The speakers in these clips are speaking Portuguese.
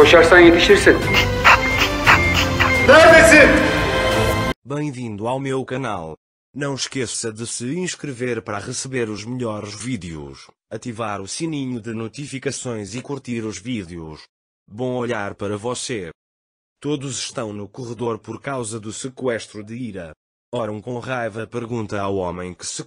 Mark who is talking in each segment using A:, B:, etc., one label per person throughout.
A: Koşarsan yetişirsin. Neredesin? Bem-vindo ao meu canal. Não esqueça de se inscrever para receber os melhores vídeos, ativar o sininho de notificações e curtir os vídeos. Bom olhar para você. Todos estão no corredor por causa do sequestro de Ira. Oram com raiva pergunta ao homem que se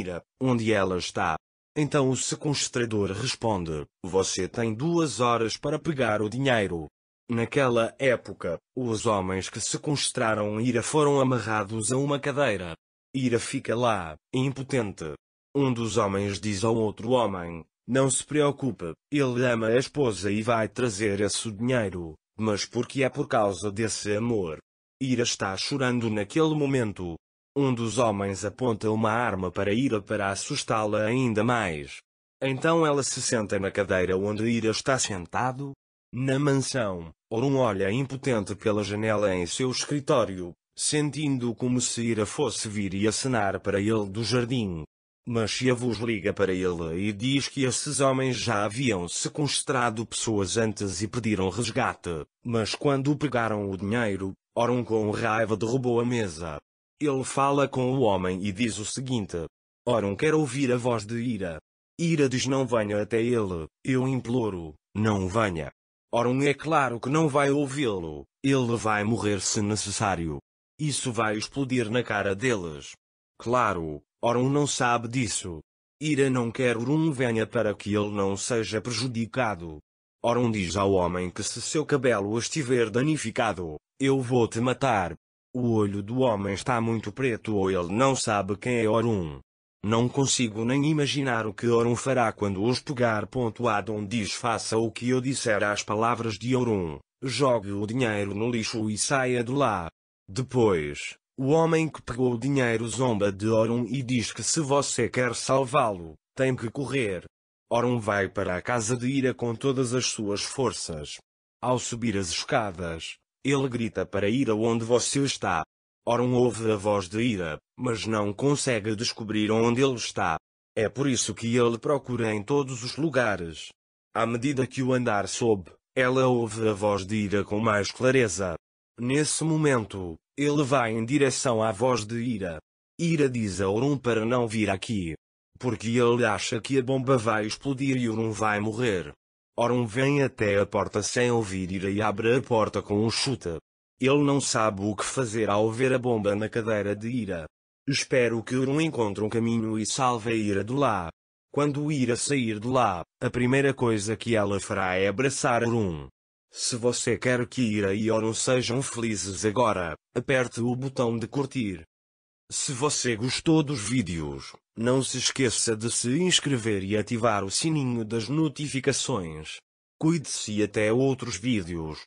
A: Ira, onde ela está. Então o sequestrador responde: Você tem duas horas para pegar o dinheiro. Naquela época, os homens que sequestraram Ira foram amarrados a uma cadeira. Ira fica lá, impotente. Um dos homens diz ao outro homem: Não se preocupe, ele ama a esposa e vai trazer esse dinheiro, mas porque é por causa desse amor. Ira está chorando naquele momento, um dos homens aponta uma arma para Ira para assustá-la ainda mais. Então ela se senta na cadeira onde Ira está sentado. Na mansão, Orun olha impotente pela janela em seu escritório, sentindo como se Ira fosse vir e acenar para ele do jardim. Mas Chiavus liga para ele e diz que esses homens já haviam sequestrado pessoas antes e pediram resgate, mas quando pegaram o dinheiro, Orun com raiva derrubou a mesa, ele fala com o homem e diz o seguinte: Orum quer ouvir a voz de Ira. Ira diz: Não venha até ele, eu imploro, não venha. Orum é claro que não vai ouvi-lo, ele vai morrer se necessário. Isso vai explodir na cara deles. Claro, Orum não sabe disso. Ira não quer Orum venha para que ele não seja prejudicado. Orum diz ao homem que se seu cabelo estiver danificado, eu vou te matar. O olho do homem está muito preto ou ele não sabe quem é Orun. Não consigo nem imaginar o que Orun fará quando os pegar. Adon diz faça o que eu disser às palavras de Orun, jogue o dinheiro no lixo e saia de lá. Depois, o homem que pegou o dinheiro zomba de Orun e diz que se você quer salvá-lo, tem que correr. Orun vai para a casa de Ira com todas as suas forças. Ao subir as escadas, ele grita para ir aonde você está. Oron ouve a voz de ira, mas não consegue descobrir onde ele está. É por isso que ele procura em todos os lugares. À medida que o andar sobe, ela ouve a voz de ira com mais clareza. Nesse momento, ele vai em direção à voz de ira. Ira diz a Orum para não vir aqui. Porque ele acha que a bomba vai explodir e Orum vai morrer. Ora um vem até a porta sem ouvir ir e abre a porta com um chuta. Ele não sabe o que fazer ao ver a bomba na cadeira de Ira. Espero que Urum encontre um caminho e salve a Ira de lá. Quando Ira sair de lá, a primeira coisa que ela fará é abraçar Urum. Se você quer que Ira e Orun sejam felizes agora, aperte o botão de curtir. Se você gostou dos vídeos, não se esqueça de se inscrever e ativar o sininho das notificações. Cuide-se e até outros vídeos.